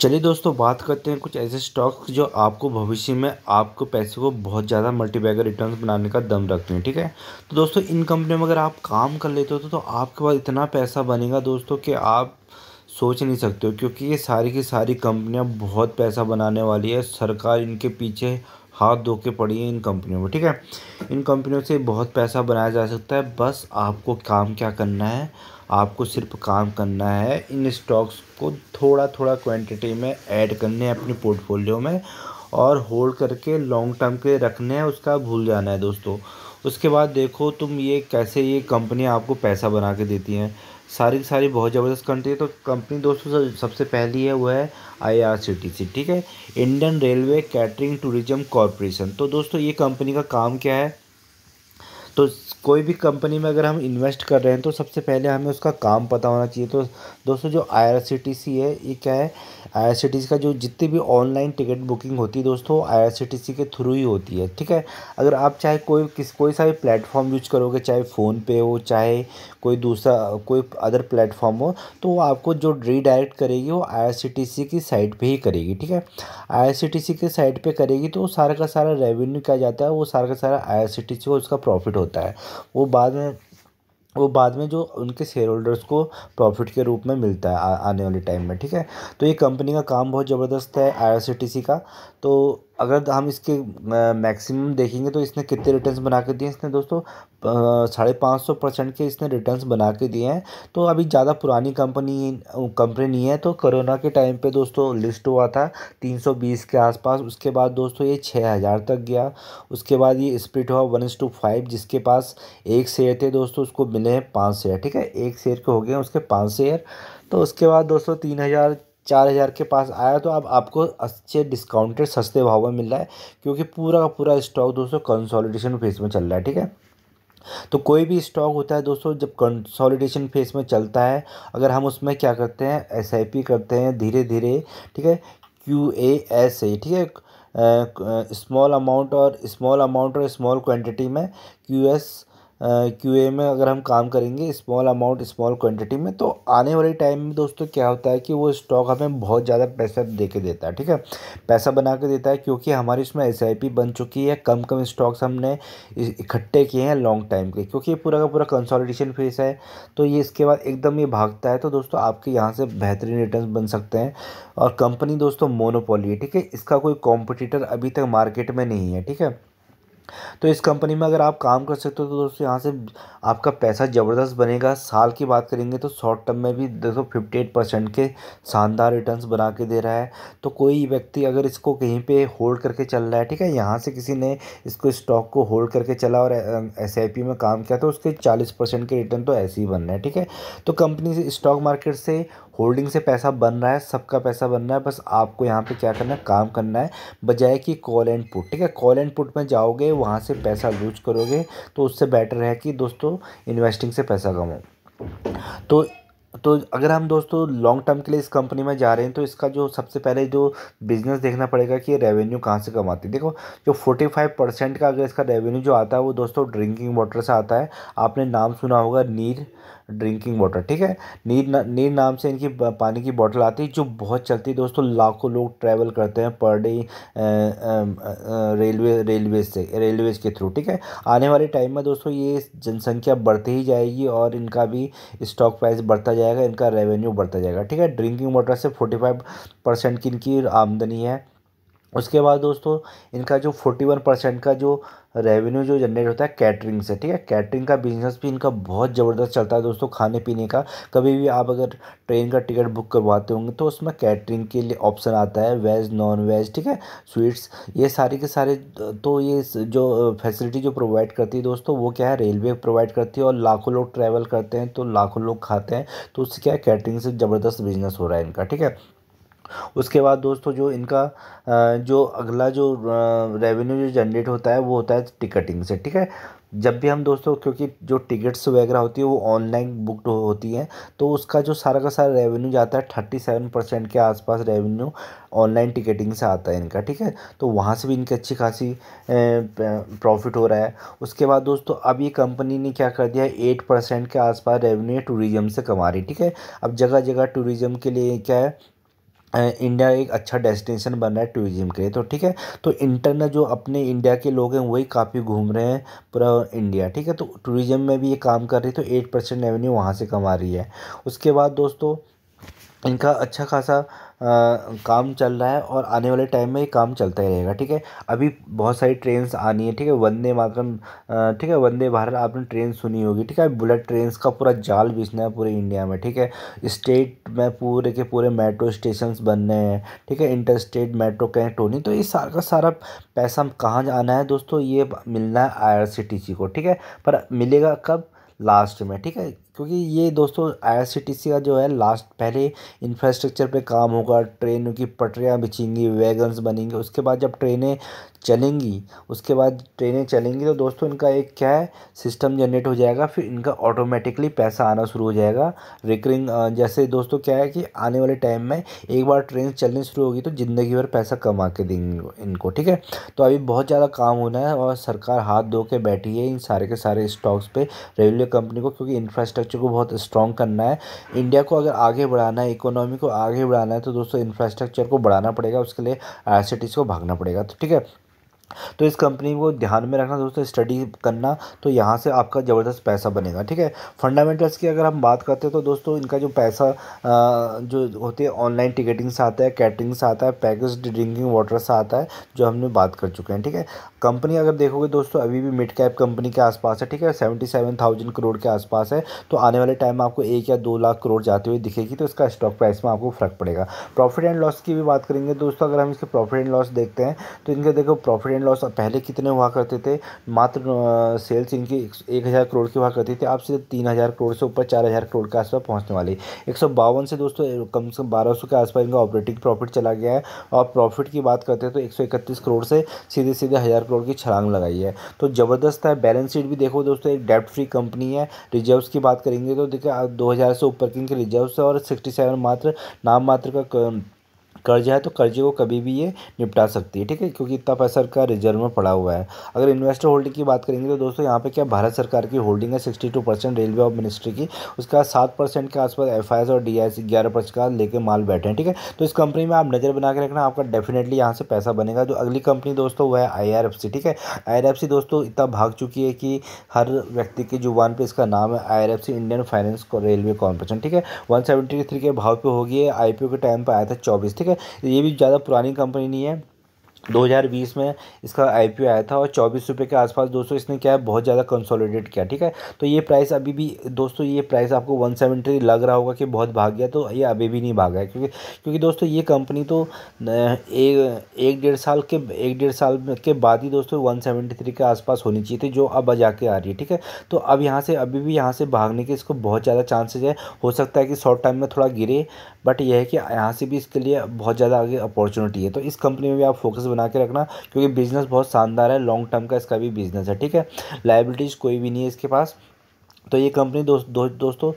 चलिए दोस्तों बात करते हैं कुछ ऐसे स्टॉक्स जो आपको भविष्य में आपको पैसे को बहुत ज़्यादा मल्टीबैगर रिटर्न बनाने का दम रखते हैं ठीक है तो दोस्तों इन कंपनियों में अगर आप काम कर लेते हो तो, तो आपके पास इतना पैसा बनेगा दोस्तों कि आप सोच नहीं सकते हो क्योंकि ये सारी की सारी कंपनियां बहुत पैसा बनाने वाली है सरकार इनके पीछे हाथ धो के पड़ी है इन कंपनियों में ठीक है इन कंपनियों से बहुत पैसा बनाया जा सकता है बस आपको काम क्या करना है आपको सिर्फ काम करना है इन स्टॉक्स को थोड़ा थोड़ा क्वांटिटी में ऐड करने हैं अपने पोर्टफोलियो में और होल्ड करके लॉन्ग टर्म के रखने हैं उसका भूल जाना है दोस्तों उसके बाद देखो तुम ये कैसे ये कंपनी आपको पैसा बना के देती हैं सारी की सारी बहुत ज़बरदस्त कंट्री है तो कंपनी दोस्तों सबसे पहली है वो है आईआरसीटीसी ठीक है Indian railway catering tourism corporation तो दोस्तों ये कंपनी का काम क्या है तो कोई भी कंपनी में अगर हम इन्वेस्ट कर रहे हैं तो सबसे पहले हमें उसका काम पता होना चाहिए तो दोस्तों जो आई है ये क्या है आई का जो जितनी भी ऑनलाइन टिकट बुकिंग होती है दोस्तों आई के थ्रू ही होती है ठीक है अगर आप चाहे कोई किस कोई सा भी प्लेटफॉर्म यूज करोगे चाहे फ़ोनपे हो चाहे कोई दूसरा कोई अदर प्लेटफॉर्म हो तो वो आपको जो रीडायरेक्ट करेगी वो आई की साइट पर ही करेगी ठीक है आई की साइट पर करेगी तो सारा का सारा रेवेन्यू क्या जाता है वो सारा का सारा आई को उसका प्रॉफिट होता है वो बाद में वो बाद में जो उनके शेयर होल्डर्स को प्रॉफिट के रूप में मिलता है आ, आने वाले टाइम में ठीक है तो ये कंपनी का काम बहुत ज़बरदस्त है आई का तो अगर हम इसके मैक्सिमम देखेंगे तो इसने कितने रिटर्न्स बना के दिए इसने दोस्तों साढ़े पाँच सौ परसेंट के इसने रिटर्न्स बना के दिए हैं तो अभी ज़्यादा पुरानी कंपनी कंपनी नहीं है तो कोरोना के टाइम पे दोस्तों लिस्ट हुआ था तीन सौ बीस के आसपास उसके बाद दोस्तों ये छः हज़ार तक गया उसके बाद ये स्प्लिट हुआ वन टू फाइव जिसके पास एक शेयर थे दोस्तों उसको मिले हैं पाँच शेयर ठीक है एक शेयर के हो गए उसके पाँच शेयर तो उसके बाद दोस्तों तीन हज़ार चार हज़ार के पास आया तो अब आपको अच्छे डिस्काउंटेड सस्ते भाव में मिल रहा है क्योंकि पूरा का पूरा स्टॉक दोस्तों कंसोलिडेशन फेज में चल रहा है ठीक है तो कोई भी स्टॉक होता है दोस्तों जब कंसोलिडेशन फेज में चलता है अगर हम उसमें क्या करते हैं एस करते हैं धीरे धीरे ठीक है क्यू ए एस ए ठीक है स्मॉल अमाउंट और स्मॉल अमाउंट और स्मॉल क्वांटिटी में क्यू एस क्यू uh, में अगर हम काम करेंगे स्मॉल अमाउंट स्मॉल क्वांटिटी में तो आने वाले टाइम में दोस्तों क्या होता है कि वो स्टॉक हमें बहुत ज़्यादा पैसा दे के देता है ठीक है पैसा बना के देता है क्योंकि हमारी इसमें एस आई पी बन चुकी है कम कम स्टॉक्स हमने इकट्ठे किए हैं लॉन्ग टाइम के क्योंकि पूरा का पूरा कंसॉलिटेशन फेस है तो ये इसके बाद एकदम ये भागता है तो दोस्तों आपके यहाँ से बेहतरीन रिटर्न बन सकते हैं और कंपनी दोस्तों मोनोपोली है ठीक है इसका कोई कॉम्पिटिटर अभी तक मार्केट में नहीं है ठीक है तो इस कंपनी में अगर आप काम कर सकते हो तो दोस्तों यहाँ से आपका पैसा ज़बरदस्त बनेगा साल की बात करेंगे तो शॉर्ट टर्म में भी दोस्तों फिफ्टी एट परसेंट के शानदार रिटर्न्स बना के दे रहा है तो कोई व्यक्ति अगर इसको कहीं पे होल्ड करके चल रहा है ठीक है यहाँ से किसी ने इसको स्टॉक को होल्ड करके चला और एस में काम किया तो उसके चालीस के रिटर्न तो ऐसे ही बन रहे हैं ठीक है तो कंपनी से स्टॉक मार्केट से होल्डिंग से पैसा बन रहा है सबका पैसा बन रहा है बस आपको यहाँ पे क्या करना है काम करना है बजाय कि कॉल एंड पुट ठीक है कॉल एंड पुट में जाओगे वहाँ से पैसा लूज करोगे तो उससे बेटर है कि दोस्तों इन्वेस्टिंग से पैसा कमाओ तो तो अगर हम दोस्तों लॉन्ग टर्म के लिए इस कंपनी में जा रहे हैं तो इसका जो सबसे पहले जो बिज़नेस देखना पड़ेगा कि रेवेन्यू कहाँ से कमाती है देखो जो फोर्टी फाइव परसेंट का अगर इसका रेवेन्यू जो आता है वो दोस्तों ड्रिंकिंग वाटर से आता है आपने नाम सुना होगा नीर ड्रिंकिंग वाटर ठीक है नीर ना, नीर नाम से इनकी पानी की बॉटल आती है जो बहुत चलती है दोस्तों लाखों लोग ट्रैवल करते हैं पर डे रेलवे रेलवे से रेलवेज के थ्रू ठीक है आने वाले टाइम में दोस्तों ये जनसंख्या बढ़ती ही जाएगी और इनका भी स्टॉक प्राइस बढ़ता जाएगा इनका रेवेन्यू बढ़ता जाएगा ठीक है ड्रिंकिंग वाटर से फोर्टी फाइव परसेंट की इनकी आमदनी है उसके बाद दोस्तों इनका जो फोर्टी वन परसेंट का जो रेवेन्यू जो जनरेट होता है कैटरिंग से ठीक है कैटरिंग का बिजनेस भी इनका बहुत ज़बरदस्त चलता है दोस्तों खाने पीने का कभी भी आप अगर ट्रेन का टिकट बुक करवाते होंगे तो उसमें कैटरिंग के लिए ऑप्शन आता है वेज नॉन वेज ठीक है स्वीट्स ये सारे के सारे तो ये जो फैसिलिटी जो प्रोवाइड करती है दोस्तों वो क्या है रेलवे प्रोवाइड करती है और लाखों लोग ट्रैवल करते हैं तो लाखों लोग खाते हैं तो उससे क्या है कैटरिंग से ज़बरदस्त बिजनेस हो रहा है इनका ठीक है उसके बाद दोस्तों जो इनका जो अगला जो रेवेन्यू जो जनरेट होता है वो होता है टिकटिंग से ठीक है जब भी हम दोस्तों क्योंकि जो टिकट्स वगैरह होती है वो ऑनलाइन बुकड होती हैं तो उसका जो सारा का सारा रेवेन्यू जाता है थर्टी सेवन परसेंट के आसपास रेवेन्यू ऑनलाइन टिकटिंग से आता है इनका ठीक है तो वहाँ से भी इनकी अच्छी खासी प्रॉफिट हो रहा है उसके बाद दोस्तों अब ये कंपनी ने क्या कर दिया है एट परसेंट के आसपास रेवेन्यू टूरिज़म से कमा रही ठीक है अब जगह जगह टूरिज़म के लिए क्या है इंडिया एक अच्छा डेस्टिनेशन बन रहा है टूरिज़्म के लिए तो ठीक है तो इंटरनल जो अपने इंडिया के लोग हैं वही काफ़ी घूम रहे हैं पूरा इंडिया ठीक है तो टूरिज़म में भी ये काम कर रही है तो एट परसेंट रेवेन्यू वहाँ से कमा रही है उसके बाद दोस्तों इनका अच्छा खासा काम चल रहा है और आने वाले टाइम में ये काम चलता ही रहेगा ठीक है अभी बहुत सारी ट्रेन्स आनी है ठीक है वंदे मातरम ठीक है वंदे भारत आपने ट्रेन सुनी होगी ठीक है बुलेट ट्रेन्स का पूरा जाल बिछना है पूरे इंडिया में ठीक है स्टेट में पूरे के पूरे मेट्रो स्टेशन बनने हैं ठीक है इंटर स्टेट मेट्रो कनेक्ट होनी तो ये सारा का सारा पैसा कहाँ जाना है दोस्तों ये मिलना है आई को ठीक है पर मिलेगा कब लास्ट में ठीक है क्योंकि ये दोस्तों आईआरसीटीसी का जो है लास्ट पहले इंफ्रास्ट्रक्चर पे काम होगा ट्रेनों की पटरियाँ बिछेंगी वैगन्स बनेंगे उसके बाद जब ट्रेनें चलेंगी उसके बाद ट्रेनें चलेंगी तो दोस्तों इनका एक क्या है सिस्टम जनरेट हो जाएगा फिर इनका ऑटोमेटिकली पैसा आना शुरू हो जाएगा रिकरिंग जैसे दोस्तों क्या है कि आने वाले टाइम में एक बार ट्रेन चलनी शुरू होगी तो ज़िंदगी भर पैसा कमा के देंगे इनको ठीक है तो अभी बहुत ज़्यादा काम होना है और सरकार हाथ धो के बैठी है इन सारे के सारे स्टॉक्स पर रेलवे कंपनी को क्योंकि इंफ्रास्ट्रक्चर को बहुत स्ट्रॉन्ग करना है इंडिया को अगर आगे बढ़ाना है इकोनॉमी को आगे बढ़ाना है तो दोस्तों इंफ्रास्ट्रक्चर को बढ़ाना पड़ेगा उसके लिए आर को भागना पड़ेगा तो ठीक है तो इस कंपनी को ध्यान में रखना दोस्तों स्टडी करना तो यहाँ से आपका ज़बरदस्त पैसा बनेगा ठीक है फंडामेंटल्स की अगर हम बात करते हैं तो दोस्तों इनका जो पैसा जो होते हैं ऑनलाइन टिकटिंग से आता है कैटरिंग से आता है पैकेज ड्रिंकिंग वाटर से आता है जो हमने बात कर चुके हैं ठीक है कंपनी अगर देखोगे दोस्तों अभी भी मिड कैप कंपनी के आसपास है ठीक है सेवेंटी सेवन थाउजेंड करोड़ के आसपास है तो आने वाले टाइम में आपको एक या दो लाख करोड़ जाते हुए दिखेगी तो इसका स्टॉक प्राइस में आपको फ़र्क पड़ेगा प्रॉफिट एंड लॉस की भी बात करेंगे दोस्तों अगर हम इसके प्रॉफिट एंड लॉस देखते हैं तो इनके देखो प्रॉफिट प्रॉफिट लॉस पहले कितने हुआ करते थे मात्र सेल्स इनकी एक हज़ार करोड़ की हुआ करती थी आप सीधे तीन हज़ार करोड़ से ऊपर चार हज़ार करोड़ के आसपास पहुंचने वाले एक सौ बावन से दोस्तों कम से कम बारह सौ के आसपास इनका ऑपरेटिंग प्रॉफिट चला गया है और प्रॉफिट की बात करते हैं तो एक सौ इकतीस करोड़ से सीधे सीधे हज़ार करोड़ की छलांग लगाई है तो ज़बरदस्त है बैलेंस शीट भी देखो दोस्तों एक डेप्ट फ्री कंपनी है रिजर्व की बात करेंगे तो देखिए दो हज़ार से ऊपर की इनके रिजर्व है और सिक्सटी सेवन मात्र नाम मात्र का कर्ज़ है तो कर्ज़े को कभी भी ये निपटा सकती है ठीक है क्योंकि इतना पैसा का रिजर्व में पड़ा हुआ है अगर इन्वेस्टर होल्डिंग की बात करेंगे तो दोस्तों यहाँ पे क्या भारत सरकार की होल्डिंग है सिक्सटी टू परसेंट रेलवे और मिनिस्ट्री की उसका सात परसेंट के आसपास एफ और डी आई ग्यारह परसेंट का लेकर माल बैठे हैं ठीक है तो इस कंपनी में आप नज़र बना के रखना आपका डेफिनेटली यहाँ से पैसा बनेगा जो अगली कंपनी दोस्तों वह है आई ठीक है आई दोस्तों इतना भाग चुकी है कि हर व्यक्ति की जुबान पर इसका नाम है I Indian finance railway corporation ठीक है वन के भाव पर होगी आई के टाइम पर आया था चौबीस ठीक है ये भी ज़्यादा पुरानी कंपनी नहीं है 2020 में इसका आईपीओ आया था और चौबीस रुपये के आसपास दोस्तों इसने क्या है बहुत ज़्यादा कंसोलिडेट किया ठीक है तो ये प्राइस अभी भी दोस्तों ये प्राइस आपको 170 लग रहा होगा कि बहुत भाग गया तो ये अभी भी नहीं भागा है क्योंकि क्योंकि दोस्तों ये कंपनी तो एक एक डेढ़ साल के एक डेढ़ साल के बाद ही दोस्तों वन के आसपास होनी चाहिए थी जो अब जाके आ रही है ठीक है तो अब यहाँ से अभी भी यहाँ से भागने के इसको बहुत ज़्यादा चांसेज है हो सकता है कि शॉर्ट टाइम में थोड़ा गिरे बट यह है कि यहाँ से भी इसके लिए बहुत ज़्यादा आगे अपॉर्चुनिटी है तो इस कंपनी में भी आप फोकस बना के रखना क्योंकि बिज़नेस बहुत शानदार है लॉन्ग टर्म का इसका भी बिज़नेस है ठीक है लाइबिलिटीज़ कोई भी नहीं है इसके पास तो ये कंपनी दो, दो, दोस्तों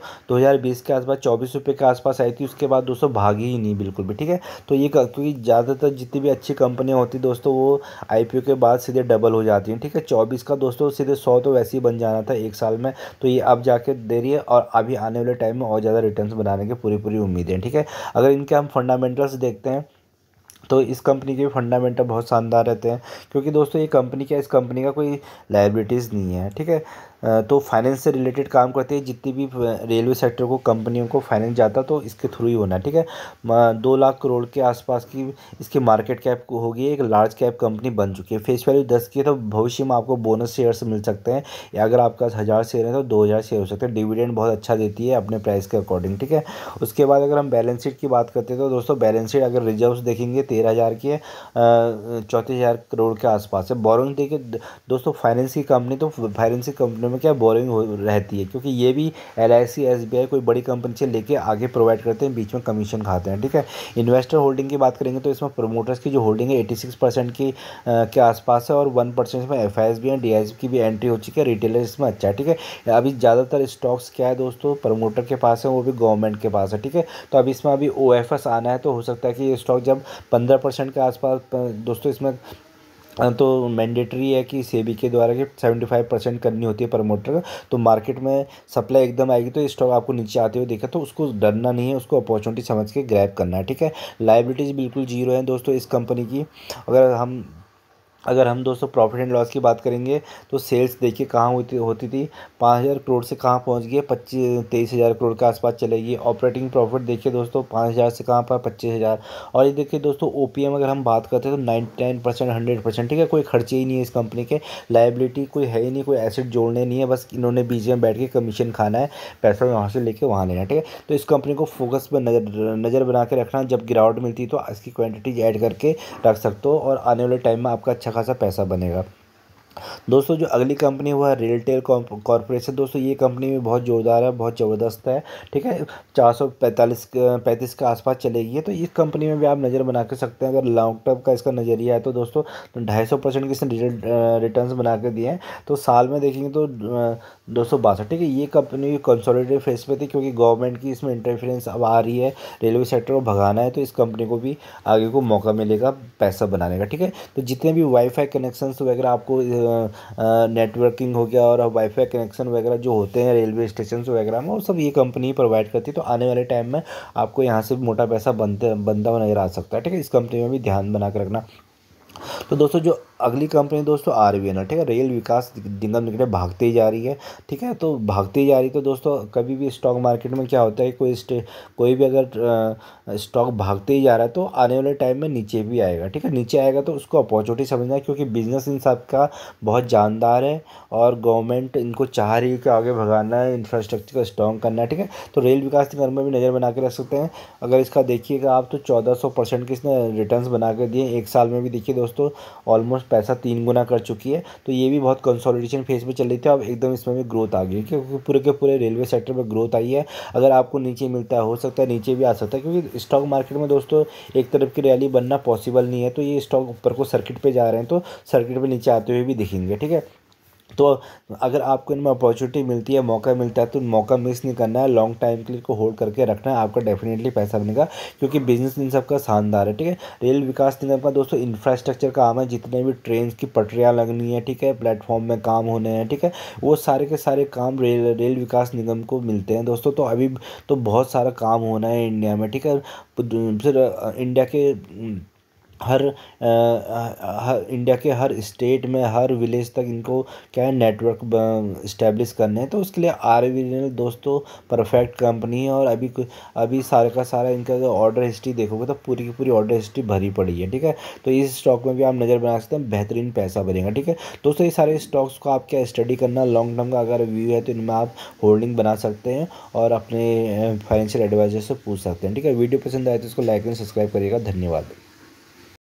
2020 के आसपास चौबीस रुपये के आसपास आई थी उसके बाद दोस्तों भागी ही नहीं बिल्कुल भी ठीक है तो ये क्योंकि ज़्यादातर जितनी भी अच्छी कंपनियाँ होती दोस्तों वो आईपीओ के बाद सीधे डबल हो जाती हैं ठीक है चौबीस का दोस्तों सीधे सौ तो वैसे ही बन जाना था एक साल में तो ये अब जाके दे रही है और अभी आने वाले टाइम में और ज़्यादा रिटर्न बनाने की पूरी पूरी उम्मीदें ठीक है अगर इनके हम फंडामेंटल्स देखते हैं तो इस कंपनी के भी फंडामेंटल बहुत शानदार रहते हैं क्योंकि दोस्तों ये कंपनी क्या इस कंपनी का कोई लाइबिलिटीज़ नहीं है ठीक है तो फाइनेंस से रिलेटेड काम करते हैं जितनी भी रेलवे सेक्टर को कंपनियों को फाइनेंस जाता तो इसके थ्रू ही होना ठीक है दो लाख करोड़ के आसपास की इसकी मार्केट कैप होगी एक लार्ज कैप कंपनी बन चुकी है फेस वैल्यू दस की है तो भविष्य में आपको बोनस शेयर्स मिल सकते हैं या अगर आपके पास हज़ार शेयर है तो दो हज़ार शेयर हो सकते हैं डिविडेंड बहुत अच्छा देती है अपने प्राइस के अकॉर्डिंग ठीक है उसके बाद अगर हम बैलेंस शीट की बात करते हैं तो दोस्तों बैलेंस शीट अगर रिजर्व देखेंगे तेरह हज़ार की है चौंतीस हज़ार करोड़ के आसपास है बोरोइंग देखिए दोस्तों फाइनेंस की कंपनी तो फाइनेंस की कंपनी में क्या बोरिंग हो रहती है क्योंकि ये भी L I C S B I कोई बड़ी कंपनी से लेके आगे प्रोवाइड करते हैं बीच में कमीशन खाते हैं ठीक है इन्वेस्टर होल्डिंग की बात करेंगे तो इसमें प्रोमोटर्स की जो होल्डिंग है एटी सिक्स परसेंट की के आसपास है और वन परसेंट इसमें F I S B and D I की भी एंट्री हो चुकी है रिटेलर इसमें अच्छा है ठीक है अभी ज़्यादातर स्टॉक्स क्या है दोस्तों प्रमोटर के पास है वो भी गवर्नमेंट के पास है ठीक है तो अभी इसमें अभी ओ एफ एस आना है तो हो सकता है कि ये स्टॉक जब पंद्रह परसेंट के आसपास दोस्तों इसमें हाँ, तो मैंडेटरी है कि सेबी के द्वारा कि सेवेंटी फाइव परसेंट करनी होती है प्रमोटर तो मार्केट में सप्लाई एकदम आएगी तो स्टॉक आपको नीचे आते हुए देखा तो उसको डरना नहीं है उसको अपॉर्चुनिटी समझ के ग्रैप करना है ठीक है लाइबिलिटीज़ बिल्कुल जीरो हैं दोस्तों इस कंपनी की अगर हम अगर हम दोस्तों प्रॉफिट एंड लॉस की बात करेंगे तो सेल्स देखिए कहाँ होती होती थी पाँच हज़ार करोड़ से कहाँ पहुँच गई पच्चीस तेईस हज़ार करोड़ के आसपास चलेगी ऑपरेटिंग प्रॉफिट देखिए दोस्तों पाँच हज़ार से कहाँ पर पच्चीस हज़ार और ये देखिए दोस्तों ओ अगर हम बात करते हैं तो ninety nine percent hundred percent ठीक है कोई खर्चे ही नहीं है इस कंपनी के लाइबिलिटी कोई है ही नहीं कोई एसेट जोड़ने नहीं है बस इन्होंने बीच में बैठ के कमीशन खाना है पैसा वहाँ से लेके वहाँ लेना ठीक है तो इस कंपनी को फोकस पर नज़र नज़र बना के रखना जब गिरावट मिलती है तो इसकी क्वान्टिटीज ऐड करके रख सकते हो और आने वाले टाइम में आपका अच्छा खासा पैसा बनेगा दोस्तों जो अगली कंपनी हुआ है रेलटेल कॉरपोरेशन दोस्तों ये कंपनी भी बहुत जोरदार है बहुत ज़बरदस्त है ठीक है चार सौ पैंतालीस पैंतीस के आसपास चलेगी है तो इस कंपनी में भी आप नज़र बना कर सकते हैं अगर लॉन्ग टर्म का इसका नज़रिया है तो दोस्तों तो ढाई सौ परसेंट इसने रिटर्न बना कर दिए हैं तो साल में देखेंगे तो दो सौ बासठ ठीक है ये कंपनी कंसोलिडेटेड फेस पर थी क्योंकि गवर्नमेंट की इसमें इंटरफेरेंस अब आ रही है रेलवे सेक्टर को भगाना है तो इस कंपनी को भी आगे को मौका मिलेगा पैसा बनाने का ठीक है तो जितने भी वाईफाई कनेक्शन वगैरह आपको नेटवर्किंग हो गया और वाईफाई कनेक्शन वगैरह जो होते हैं रेलवे स्टेशन वगैरह में वो सब ये कंपनी प्रोवाइड करती है तो आने वाले टाइम में आपको यहाँ से मोटा पैसा बनते बनता हुआ नजर आ सकता है ठीक है इस कंपनी में भी ध्यान बना के रखना तो दोस्तों जो अगली कंपनी दोस्तों आर वी एन ठीक है रेल विकास निगम निकले भागते ही जा रही है ठीक है तो भागते ही जा रही तो दोस्तों कभी भी स्टॉक मार्केट में क्या होता है कोई कोई भी अगर स्टॉक भागते ही जा रहा है तो आने वाले टाइम में नीचे भी आएगा ठीक है नीचे आएगा तो उसको अपॉर्चुनिटी समझना है क्योंकि बिजनेस इन सब का बहुत जानदार है और गवर्नमेंट इनको चाह रही है कि आगे भगाना है इंफ्रास्ट्रक्चर को स्ट्रॉन्ग करना है ठीक है तो रेल विकास निगम में भी नज़र बना के रख सकते हैं अगर इसका देखिएगा आप तो चौदह सौ परसेंट किसने रिटर्न बना के दिए एक साल में भी देखिए दोस्तों ऑलमोस्ट पैसा तीन गुना कर चुकी है तो ये भी बहुत कंसोलिडेशन फेज में चल रही थी अब एकदम इसमें भी ग्रोथ आ गई क्योंकि पूरे के पूरे रेलवे सेक्टर में ग्रोथ आई है अगर आपको नीचे मिलता है हो सकता है नीचे भी आ सकता है क्योंकि स्टॉक मार्केट में दोस्तों एक तरफ की रैली बनना पॉसिबल नहीं है तो ये स्टॉक ऊपर को सर्किट पर जा रहे हैं तो सर्किट पर नीचे आते हुए भी दिखेंगे ठीक है तो अगर आपको इनमें अपॉर्चुनिटी मिलती है मौका मिलता है तो मौका मिस नहीं करना है लॉन्ग टाइम के लिए को होल्ड करके रखना है आपका डेफिनेटली पैसा बनेगा क्योंकि बिजनेस इन सबका शानदार है ठीक है रेल विकास निगम का दोस्तों इंफ्रास्ट्रक्चर का काम है जितने भी ट्रेन की पटरियाँ लगनी है ठीक है प्लेटफॉर्म में काम होने हैं ठीक है वो सारे के सारे काम रेल रेल विकास निगम को मिलते हैं दोस्तों तो अभी तो बहुत सारा काम होना है इंडिया में ठीक है फिर इंडिया के हर हर इंडिया के हर स्टेट में हर विलेज तक इनको क्या है नेटवर्क इस्टेब्लिश करने हैं तो उसके लिए आर वी दोस्तों परफेक्ट कंपनी है और अभी अभी सारे का सारा इनका जो ऑर्डर हिस्ट्री देखोगे तो पूरी की पूरी ऑर्डर हिस्ट्री भरी पड़ी है ठीक है तो इस स्टॉक में भी आप नज़र बना सकते हैं बेहतरीन पैसा बनेगा ठीक है दोस्तों ये सारे स्टॉक्स को आप क्या स्टडी करना लॉन्ग टर्म का अगर व्यू है तो इनमें आप होल्डिंग बना सकते हैं और अपने फाइनेंशियल एडवाइजर से पूछ सकते हैं ठीक है वीडियो पसंद आए तो इसको लाइक एंड सब्सक्राइब करिएगा धन्यवाद